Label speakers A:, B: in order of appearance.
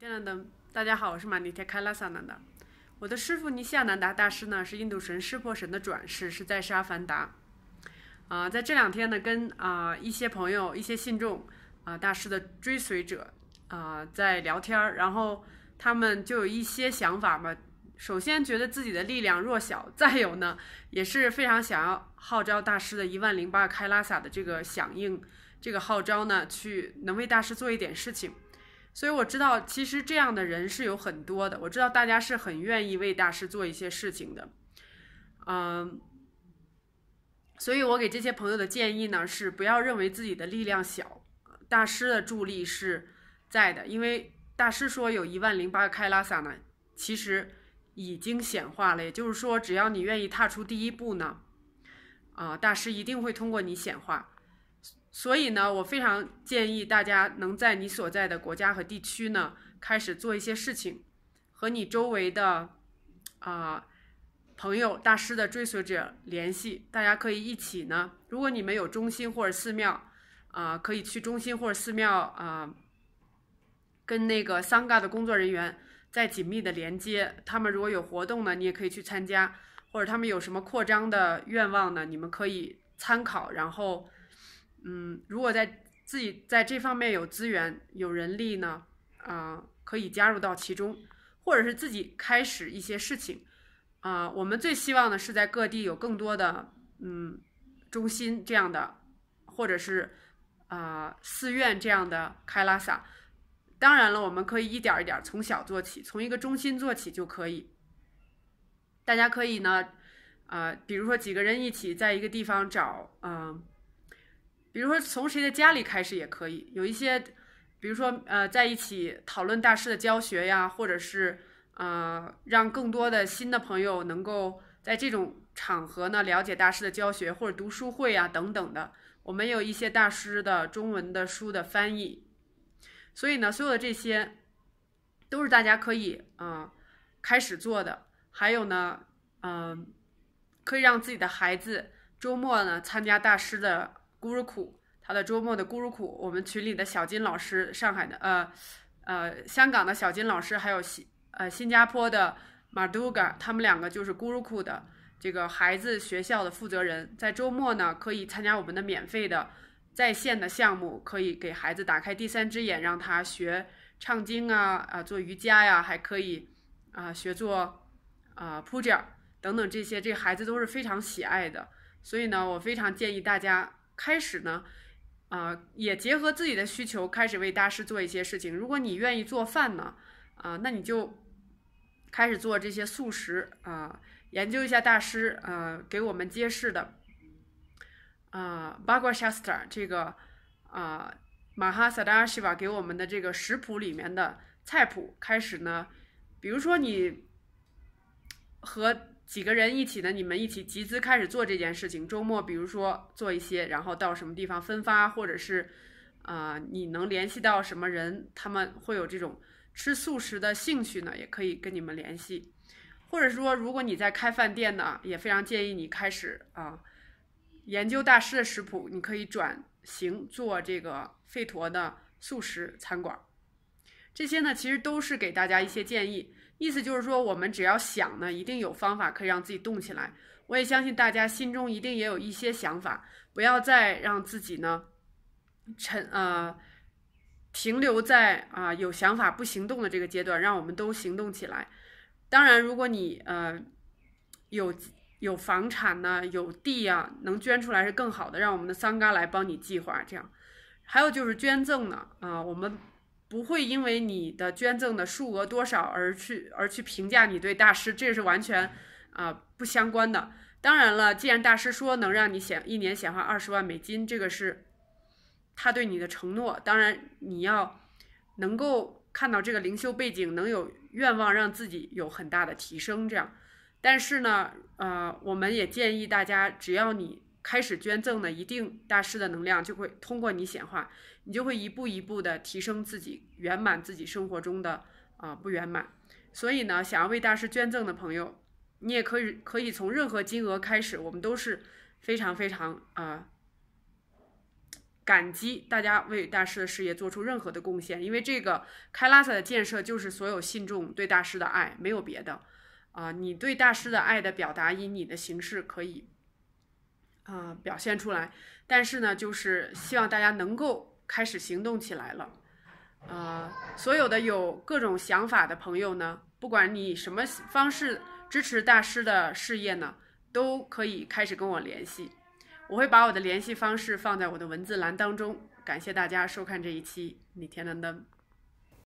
A: 点亮灯，大家好，我是马尼提开拉萨南达。我的师傅尼西亚南达大师呢，是印度神湿婆神的转世，是在沙凡达。啊，在这两天呢，跟啊一些朋友、一些信众啊大师的追随者啊在聊天儿，然后他们就有一些想法嘛。首先觉得自己的力量弱小，再有呢也是非常想要号召大师的一万零八开拉萨的这个响应，这个号召呢去能为大师做一点事情。所以我知道，其实这样的人是有很多的。我知道大家是很愿意为大师做一些事情的，嗯，所以我给这些朋友的建议呢是，不要认为自己的力量小，大师的助力是在的。因为大师说有一万零八开拉萨呢，其实已经显化了。也就是说，只要你愿意踏出第一步呢，啊，大师一定会通过你显化。所以呢，我非常建议大家能在你所在的国家和地区呢，开始做一些事情，和你周围的啊朋友、大师的追随者联系。大家可以一起呢，如果你们有中心或者寺庙，啊，可以去中心或者寺庙啊，跟那个桑嘎的工作人员在紧密的连接。他们如果有活动呢，你也可以去参加；或者他们有什么扩张的愿望呢，你们可以参考。然后。嗯，如果在自己在这方面有资源、有人力呢，啊，可以加入到其中，或者是自己开始一些事情，啊，我们最希望的是在各地有更多的嗯中心这样的，或者是啊寺院这样的开拉萨。当然了，我们可以一点一点从小做起，从一个中心做起就可以。大家可以呢，啊，比如说几个人一起在一个地方找，嗯。比如说，从谁的家里开始也可以。有一些，比如说，呃，在一起讨论大师的教学呀，或者是，呃，让更多的新的朋友能够在这种场合呢了解大师的教学，或者读书会呀等等的。我们有一些大师的中文的书的翻译，所以呢，所有的这些都是大家可以嗯开始做的。还有呢，嗯，可以让自己的孩子周末呢参加大师的。GuruKu，他的周末的 GuruKu，我们群里的小金老师，上海的呃，呃，香港的小金老师，还有新呃新加坡的 Maduga，他们两个就是 GuruKu 的这个孩子学校的负责人，在周末呢可以参加我们的免费的在线的项目，可以给孩子打开第三只眼，让他学唱经啊啊，做瑜伽呀，还可以啊学做啊普洱等等这些，这孩子都是非常喜爱的，所以呢，我非常建议大家。开始呢，啊，也结合自己的需求，开始为大师做一些事情。如果你愿意做饭呢，啊，那你就开始做这些素食啊，研究一下大师啊给我们揭示的啊，巴格拉什 a 这个啊，马哈萨达希瓦给我们的这个食谱里面的菜谱，开始呢，比如说你和。几个人一起呢？你们一起集资开始做这件事情。周末，比如说做一些，然后到什么地方分发，或者是，啊，你能联系到什么人？他们会有这种吃素食的兴趣呢？也可以跟你们联系。或者说，如果你在开饭店呢，也非常建议你开始啊，研究大师的食谱，你可以转型做这个费陀的素食餐馆。这些呢，其实都是给大家一些建议。意思就是说，我们只要想呢，一定有方法可以让自己动起来。我也相信大家心中一定也有一些想法，不要再让自己呢沉呃停留在啊有想法不行动的这个阶段，让我们都行动起来。当然，如果你呃有有房产呢，有地啊，能捐出来是更好的，让我们的桑嘎来帮你计划这样。还有就是捐赠呢啊，我们。不会因为你的捐赠的数额多少而去而去评价你对大师，这是完全，啊不相关的。当然了，既然大师说能让你显一年显化二十万美金，这个是，他对你的承诺。当然你要能够看到这个灵修背景，能有愿望让自己有很大的提升。这样，但是呢，呃，我们也建议大家，只要你。开始捐赠呢，一定大师的能量就会通过你显化，你就会一步一步的提升自己，圆满自己生活中的啊不圆满。所以呢，想要为大师捐赠的朋友，你也可以可以从任何金额开始，我们都是非常非常啊感激大家为大师的事业做出任何的贡献，因为这个开拉萨的建设就是所有信众对大师的爱，没有别的啊。你对大师的爱的表达，以你的形式可以。啊，表现出来，但是呢，就是希望大家能够开始行动起来了。啊，所有的有各种想法的朋友呢，不管你什么方式支持大师的事业呢，都可以开始跟我联系，我会把我的联系方式放在我的文字栏当中。感谢大家收看这一期《你天的